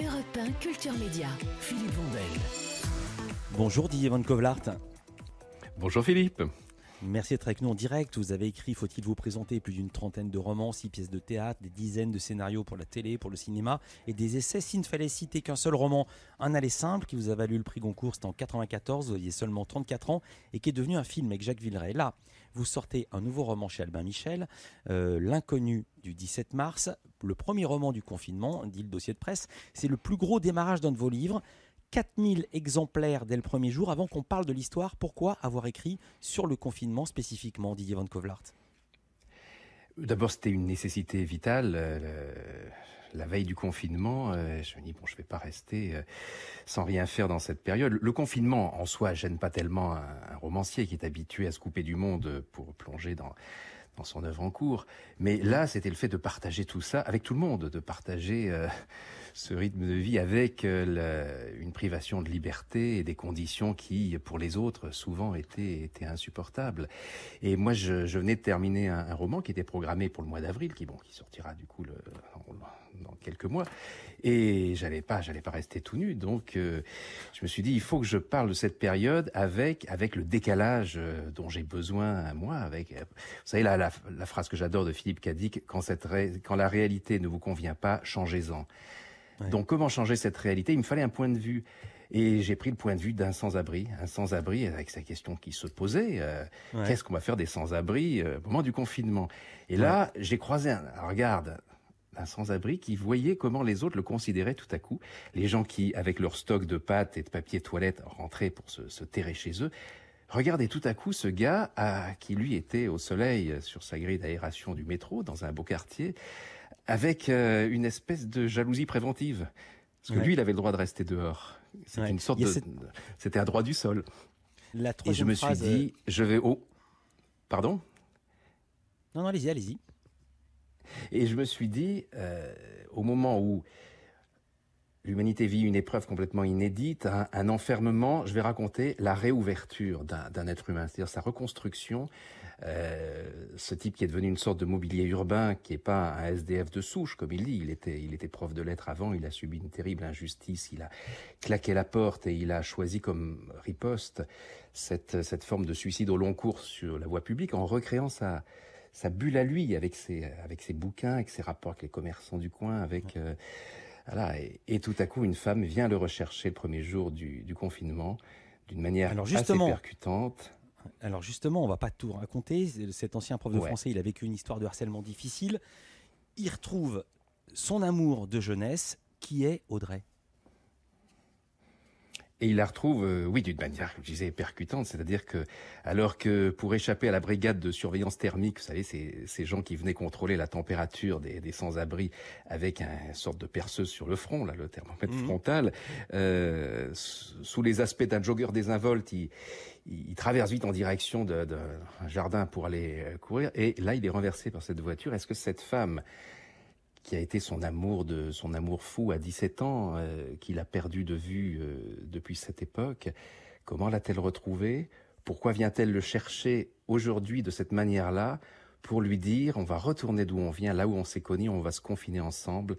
Europe 1 Culture Média. Philippe Bondel. Bonjour Didier Van Kovlart. Bonjour Philippe. Merci d'être avec nous en direct. Vous avez écrit, faut-il vous présenter, plus d'une trentaine de romans, six pièces de théâtre, des dizaines de scénarios pour la télé, pour le cinéma et des essais. S'il ne fallait citer qu'un seul roman, Un aller simple, qui vous a valu le prix Goncourt, c'était en 94, vous aviez seulement 34 ans et qui est devenu un film avec Jacques Villeray. Là, vous sortez un nouveau roman chez Albin Michel, euh, L'inconnu du 17 mars, le premier roman du confinement, dit le dossier de presse. C'est le plus gros démarrage d'un de vos livres. 4000 exemplaires dès le premier jour. Avant qu'on parle de l'histoire, pourquoi avoir écrit sur le confinement spécifiquement, Didier Van Kovlart D'abord, c'était une nécessité vitale. Euh, la veille du confinement, euh, je me dis bon, je vais pas rester euh, sans rien faire dans cette période. Le confinement en soi gêne pas tellement un, romancier qui est habitué à se couper du monde pour plonger dans dans son œuvre en cours. Mais là, c'était le fait de partager tout ça avec tout le monde, de partager euh, ce rythme de vie avec euh, une privation de liberté et des conditions qui, pour les autres, souvent étaient, insupportables. Et moi, je, venais de terminer un, roman qui était programmé pour le mois d'avril, qui bon, qui sortira du coup le, quelques mois, et j'allais pas, j'allais pas rester tout nu. Donc, euh, je me suis dit, il faut que je parle de cette période avec avec le décalage euh, dont j'ai besoin à moi. Avec, euh, vous savez la, la, phrase que j'adore de Philippe Cadic, quand cette quand la réalité ne vous convient pas, changez-en. Donc, comment changer cette réalité Il me fallait un point de vue. Et j'ai pris le point de vue d'un sans-abri, un sans-abri avec sa question qui se posait qu'est-ce qu'on va faire des sans-abri au moment du confinement Et là, j'ai croisé un, regarde, un sans-abri qui voyait comment les autres le considéraient tout à coup. Les gens qui, avec leur stock de pâtes et de papier toilette, rentraient pour se, terrer chez eux, regardaient tout à coup ce gars ah, qui, lui, était au soleil euh, sur sa grille d'aération du métro, dans un beau quartier, avec euh, une espèce de jalousie préventive. Parce que lui, il avait le droit de rester dehors. C'était une sorte C'était un droit du sol. et je me suis dit, euh, je vais au... Pardon Non, non, allez-y, allez-y. Et je me suis dit, euh, au moment où l'humanité vit une épreuve complètement inédite, un, enfermement, je vais raconter la réouverture d'un être humain, c'est-à-dire sa reconstruction. Euh, ce type qui est devenu une sorte de mobilier urbain, qui n'est pas un SDF de souche, comme il dit, il était, il était prof de lettres avant, il a subi une terrible injustice, il a claqué la porte et il a choisi comme riposte cette, cette forme de suicide au long cours sur la voie publique en recréant sa, ça bulle à lui avec ses, avec ses bouquins, avec ses rapports avec les commerçants du coin, avec... Euh, voilà, et, tout à coup, une femme vient le rechercher le premier jour du, confinement d'une manière Alors justement, percutante. Alors justement, on va pas tout raconter. Cet ancien prof de français, il a vécu une histoire de harcèlement difficile. Il retrouve son amour de jeunesse, qui est Audrey. Et il la retrouve, euh, oui, d'une manière, je disais, percutante, c'est-à-dire que, alors que pour échapper à la brigade de surveillance thermique, vous savez, ces, ces gens qui venaient contrôler la température des, des sans-abri avec une sorte de perceuse sur le front, là, le thermomètre mhm. frontal, euh, sous les aspects d'un jogger désinvolte, il, il, traverse vite en direction d'un jardin pour aller euh, courir, et là, il est renversé par cette voiture. Est-ce que cette femme qui a été son amour de son amour fou à 17 ans, euh, qu'il a perdu de vue euh, depuis cette époque. Comment l'a-t-elle retrouvé Pourquoi vient-elle le chercher aujourd'hui de cette manière-là pour lui dire on va retourner d'où on vient, là où on s'est connu, on va se confiner ensemble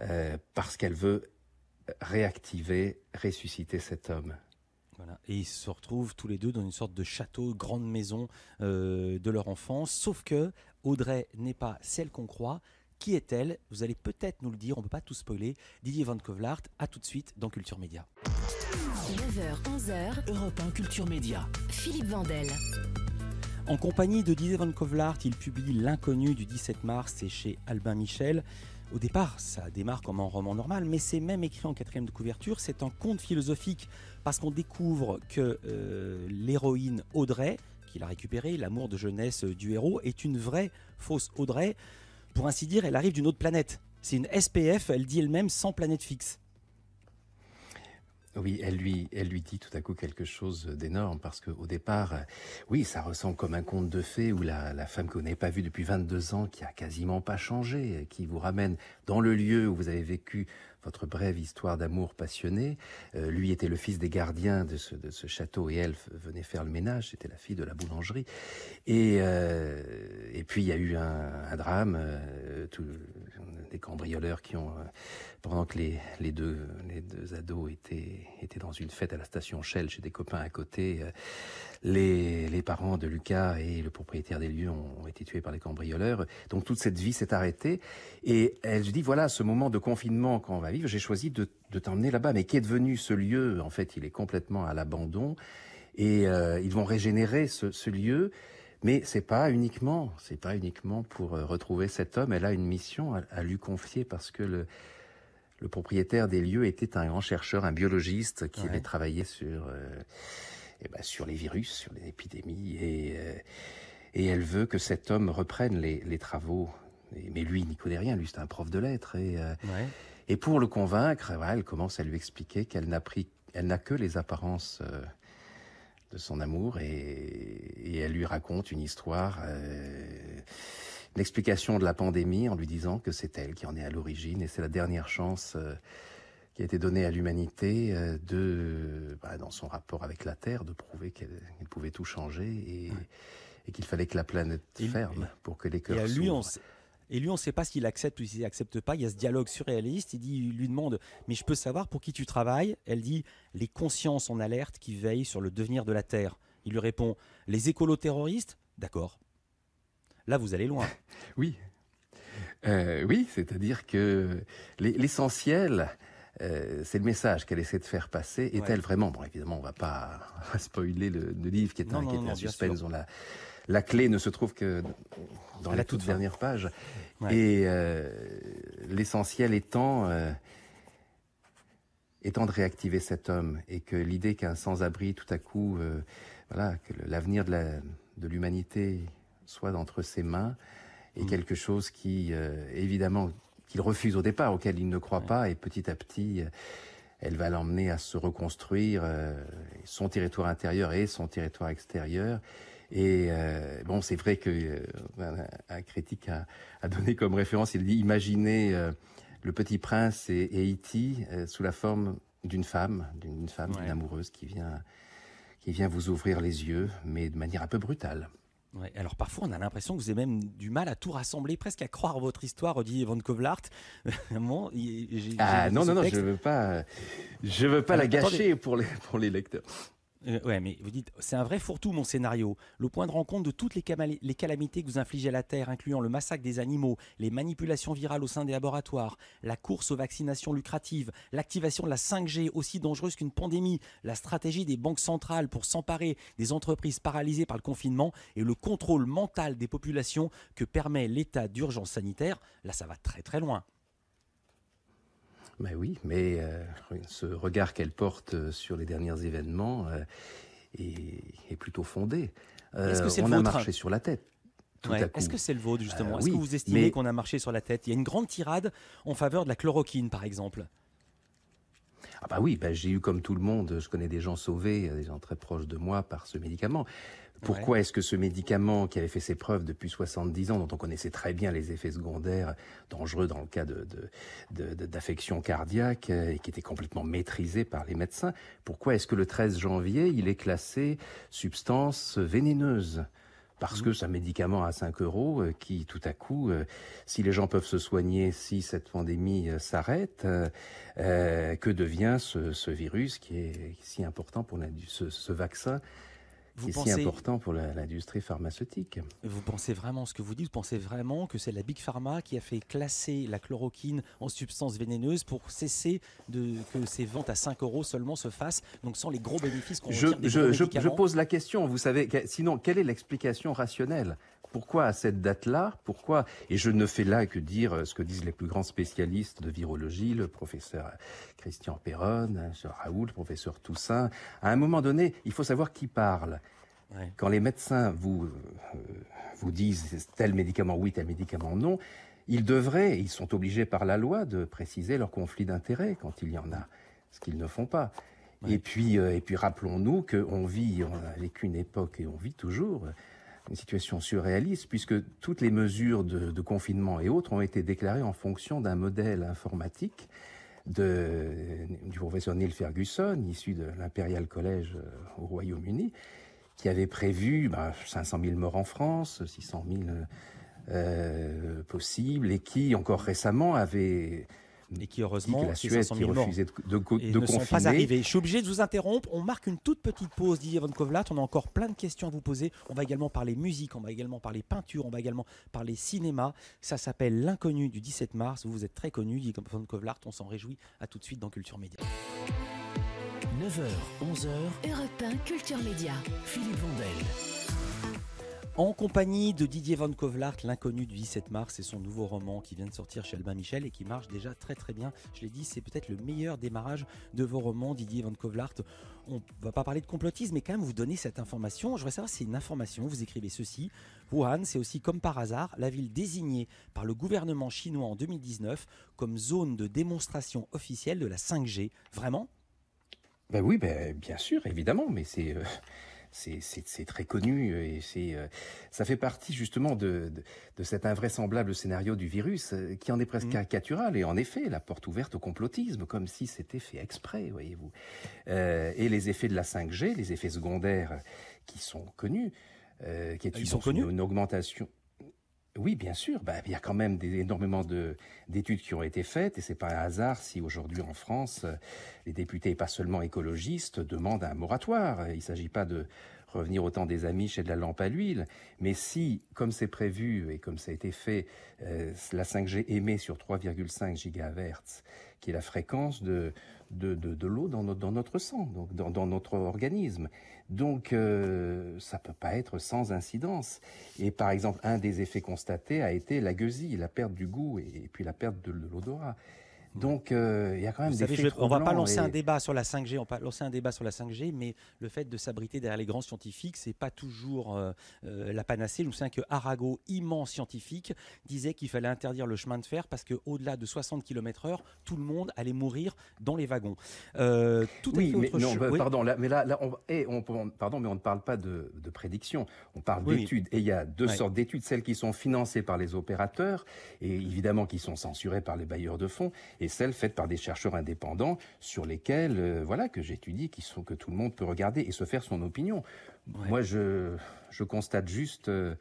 euh, parce qu'elle veut réactiver, ressusciter cet homme. Voilà. Et ils se retrouvent tous les deux dans une sorte de château, grande maison de leur enfance, sauf que Audrey n'est pas celle qu'on croit, qui est-elle Vous allez peut-être nous le dire, on ne peut pas tout spoiler. Didier Van Kovlart, à tout de suite dans Culture Média. 9h-11h, Europe 1 Culture Média. Philippe Vandel. En compagnie de Didier Van Kovlart, il publie L'inconnu du 17 mars, c'est chez Albin Michel. Au départ, ça démarre comme un roman normal, mais c'est même écrit en quatrième de couverture. C'est un conte philosophique parce qu'on découvre que euh, l'héroïne Audrey, qu'il a récupérée, l'amour de jeunesse du héros, est une vraie fausse Audrey. Pour ainsi dire, elle arrive d'une autre planète. C'est une SPF, elle dit elle-même, sans planète fixe. Oui, elle lui, elle lui dit tout à coup quelque chose d'énorme parce que au départ, euh, oui, ça ressemble comme un conte de fées où la, femme que vous n'avez pas vue depuis 22 ans, qui a quasiment pas changé, euh, qui vous ramène dans le lieu où vous avez vécu votre brève histoire d'amour passionné. Euh, lui était le fils des gardiens de ce, château et elle venait faire le ménage. C'était la fille de la boulangerie. Et, puis il y a eu un, drame des cambrioleurs qui ont, euh, pendant que les, deux, les deux ados étaient, étaient dans une fête à la station Shell chez des copains à côté, euh, les, parents de Lucas et le propriétaire des lieux ont, été tués par les cambrioleurs. Donc toute cette vie s'est arrêtée. Et elle se dit, voilà, ce moment de confinement qu'on va vivre, j'ai choisi de, de t'emmener là-bas. Mais qu'est devenu ce lieu En fait, il est complètement à l'abandon. Et euh, ils vont régénérer ce, ce lieu. Mais c'est pas uniquement, c'est pas uniquement pour euh, retrouver cet homme. Elle a une mission à, lui confier parce que le, le propriétaire des lieux était un grand chercheur, un biologiste qui avait travaillé sur, euh, eh ben, sur les virus, sur les épidémies, et, euh, et elle veut que cet homme reprenne les, travaux. mais lui, il n'y connaît rien, lui, c'est un prof de lettres. Et, et pour le convaincre, elle commence à lui expliquer qu'elle n'a pris, elle n'a que les apparences de son amour et, elle lui raconte une histoire, l'explication euh, une explication de la pandémie en lui disant que c'est elle qui en est à l'origine et c'est la dernière chance euh, qui a été donnée à l'humanité euh, de, bah, dans son rapport avec la Terre, de prouver qu'elle pouvait tout changer et, qu'il fallait que la planète ferme pour que les cœurs s'ouvrent. Et lui, on ne sait pas s'il accepte ou s'il accepte pas. Il y a ce dialogue surréaliste. Il, dit, lui demande Mais je peux savoir pour qui tu travailles Elle dit Les consciences en alerte qui veillent sur le devenir de la Terre. Il lui répond Les écoloterroristes ?»« D'accord. Là, vous allez loin. oui. Euh, oui, c'est-à-dire que l'essentiel euh, c'est le message qu'elle essaie de faire passer. Est-elle vraiment Bon, évidemment, on ne va pas spoiler le, livre qui est en un, la, clé ne se trouve que dans la, toute, dernière page. Et euh, l'essentiel euh, étant, de réactiver cet homme et que l'idée qu'un sans-abri, tout à coup, voilà, que l'avenir de l'humanité soit entre ses mains est mm. quelque chose qui, évidemment, qu'il refuse au départ, auquel il ne croit pas, et petit à petit, euh, elle va l'emmener à se reconstruire euh, son territoire intérieur et son territoire extérieur. Et euh, bon, c'est vrai que un, critique a, donné comme référence, il dit imaginez le Petit Prince et, e Haïti sous la forme d'une femme, d'une femme, d'une amoureuse qui vient qui vient vous ouvrir les yeux, mais de manière un peu brutale alors parfois, on a l'impression que vous avez même du mal à tout rassembler, presque à croire votre histoire, dit Van Kovlart. Ah, non, non, non, je veux pas, je veux pas ah, la gâcher pour les, pour les lecteurs. Euh, mais vous dites, c'est un vrai fourre-tout mon scénario. Le point de rencontre de toutes les, calamités que vous infligez à la Terre, incluant le massacre des animaux, les manipulations virales au sein des laboratoires, la course aux vaccinations lucratives, l'activation de la 5G aussi dangereuse qu'une pandémie, la stratégie des banques centrales pour s'emparer des entreprises paralysées par le confinement et le contrôle mental des populations que permet l'état d'urgence sanitaire. Là, ça va très très loin. Mais oui, mais euh, ce regard qu'elle porte euh, sur les derniers événements euh, est, plutôt fondé. Est-ce que c'est on le a marché sur la tête. Est-ce que c'est le vôtre justement Est-ce que vous estimez qu'on a marché sur la tête Il y a une grande tirade en faveur de la chloroquine, par exemple. Ah bah oui, bah, j'ai eu comme tout le monde, je connais des gens sauvés, euh, des gens très proches de moi par ce médicament. Pourquoi est-ce que ce médicament qui avait fait ses preuves depuis 70 ans, dont on connaissait très bien les effets secondaires dangereux dans le cas de, d'affections cardiaques euh, et qui était complètement maîtrisé par les médecins, pourquoi est-ce que le 13 janvier, il est classé substance vénéneuse parce mmh. que c'est un médicament à 5 euros euh, qui, tout à coup, euh, si les gens peuvent se soigner, si cette pandémie euh, s'arrête, que devient ce, virus qui est si important pour ce vaccin vous si important pour l'industrie pharmaceutique. Vous pensez vraiment ce que vous dites, vous pensez vraiment que c'est la Big Pharma qui a fait classer la chloroquine en substance vénéneuse pour cesser de, que ces ventes à 5 euros seulement se fassent, donc sans les gros bénéfices qu'on je, des je, je, pose la question, vous savez, sinon, quelle est l'explication rationnelle pourquoi à cette date-là Pourquoi Et je ne fais là que dire euh, ce que disent les plus grands spécialistes de virologie, le professeur Christian Perron, le professeur hein, Raoul, le professeur Toussaint. À un moment donné, il faut savoir qui parle. Quand les médecins vous, euh, euh, vous disent tel médicament oui, tel médicament non, ils devraient, ils sont obligés par la loi de préciser leur conflit d'intérêts quand il y en a, ce qu'ils ne font pas. Et puis, euh, puis rappelons-nous qu'on vit, on une époque et on vit toujours une situation surréaliste puisque toutes les mesures de, de confinement et autres ont été déclarées en fonction d'un modèle informatique de, du professeur Neil Ferguson, issu de l'Imperial College au Royaume-Uni, qui avait prévu 500 bah, 000 morts en France, 600 000 euh, possibles, et qui, encore récemment, avait et qui heureusement, la Suède qui refusait de, de, ne Sont pas arrivés. Je suis obligé de vous interrompre. On marque une toute petite pause, Didier Von Kovlat. On a encore plein de questions à vous poser. On va également parler musique, on va également parler peinture, on va également parler cinéma. Ça s'appelle L'inconnu du 17 mars. Vous, vous êtes très connu, Didier Von Kovlat. On s'en réjouit. À tout de suite dans Culture Média. 9h, 11h. Europe 1, Culture Média. Philippe Vandel. En compagnie de Didier Van Kovlart, l'inconnu du 17 mars, c'est son nouveau roman qui vient de sortir chez Albin Michel et qui marche déjà très très bien. Je l'ai dit, c'est peut-être le meilleur démarrage de vos romans, Didier Van Kovlart. On va pas parler de complotisme, mais quand même vous donner cette information. Je voudrais savoir si c'est une information. Vous écrivez ceci. Wuhan, c'est aussi comme par hasard la ville désignée par le gouvernement chinois en 2019 comme zone de démonstration officielle de la 5G. Vraiment bah oui, bah, bien sûr, évidemment, mais c'est euh, très connu euh, et euh, ça fait partie justement de, cet invraisemblable scénario du virus qui en est presque mmh. caricatural et en effet la porte ouverte au complotisme comme si c'était fait exprès, voyez-vous. et les effets de la 5G, les effets secondaires qui sont connus, qui est sont connus. une augmentation. Oui, bien sûr. Bah, il y a quand même des, énormément d'études qui ont été faites et ce n'est pas un hasard si aujourd'hui en France, euh, les députés, pas seulement écologistes, demandent un moratoire. Il ne s'agit pas de revenir au temps des amis chez de la lampe à l'huile, mais si, comme c'est prévu et comme ça a été fait, euh, la 5G émet sur 3,5 gigahertz, qui est la fréquence de, de, de, l'eau dans, notre sang, dans, notre organisme. Donc ça euh, ça peut pas être sans incidence. Et par exemple, un des effets constatés a été la gueusie, la perte du goût et, puis la perte de l'odorat. Donc, euh, il y a quand même des On ne va pas lancer un débat sur la 5G, on lancer un débat sur la 5G, mais le fait de s'abriter derrière les grands scientifiques, c'est pas toujours euh, euh, la panacée. Je me souviens que Arago, immense scientifique, disait qu'il fallait interdire le chemin de fer parce qu'au-delà de 60 km/h, tout le monde allait mourir dans les wagons. oui, mais, non, bah, pardon, là, mais là, on, eh, pardon, mais on ne parle pas de, de prédiction, on parle d'études. Et il y a deux sortes d'études, celles qui sont financées par les opérateurs et évidemment qui sont censurées par les bailleurs de fonds et celles faites par des chercheurs indépendants sur lesquels, euh, voilà, que j'étudie, qui sont que tout le monde peut regarder et se faire son opinion. Moi, je, je constate juste. Euh,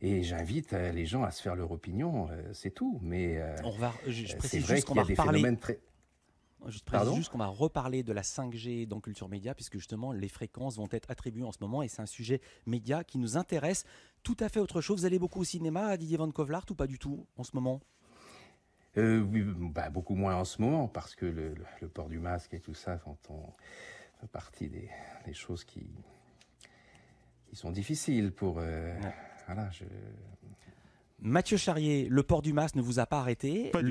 et j'invite euh, les gens à se faire leur opinion, c'est tout. Mais on va, je, précise vrai juste qu'on va des reparler. Phénomènes très... Je précise juste qu'on va reparler de la 5G dans Culture Média, puisque justement les fréquences vont être attribuées en ce moment, et c'est un sujet média qui nous intéresse. Tout à fait autre chose. Vous allez beaucoup au cinéma, à Didier Van Kovlart, ou pas du tout en ce moment euh, oui, bah, beaucoup moins en ce moment parce que le, port du masque et tout ça font partie des, choses qui, sont difficiles pour euh, Mathieu Charrier, le port du masque ne vous a pas arrêté. Pas